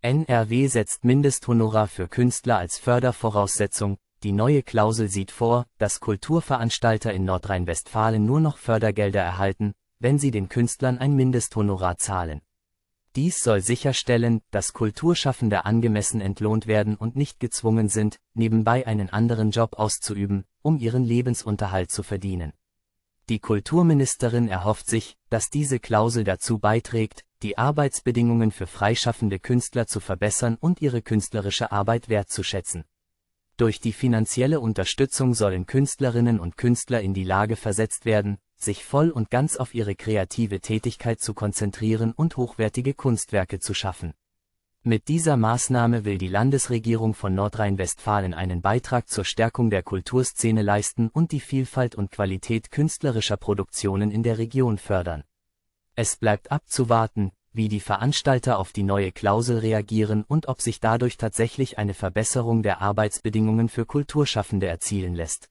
NRW setzt Mindesthonorar für Künstler als Fördervoraussetzung, die neue Klausel sieht vor, dass Kulturveranstalter in Nordrhein-Westfalen nur noch Fördergelder erhalten, wenn sie den Künstlern ein Mindesthonorar zahlen. Dies soll sicherstellen, dass Kulturschaffende angemessen entlohnt werden und nicht gezwungen sind, nebenbei einen anderen Job auszuüben, um ihren Lebensunterhalt zu verdienen. Die Kulturministerin erhofft sich, dass diese Klausel dazu beiträgt, die Arbeitsbedingungen für freischaffende Künstler zu verbessern und ihre künstlerische Arbeit wertzuschätzen. Durch die finanzielle Unterstützung sollen Künstlerinnen und Künstler in die Lage versetzt werden, sich voll und ganz auf ihre kreative Tätigkeit zu konzentrieren und hochwertige Kunstwerke zu schaffen mit dieser Maßnahme will die Landesregierung von Nordrhein-Westfalen einen Beitrag zur Stärkung der Kulturszene leisten und die Vielfalt und Qualität künstlerischer Produktionen in der Region fördern. Es bleibt abzuwarten, wie die Veranstalter auf die neue Klausel reagieren und ob sich dadurch tatsächlich eine Verbesserung der Arbeitsbedingungen für Kulturschaffende erzielen lässt.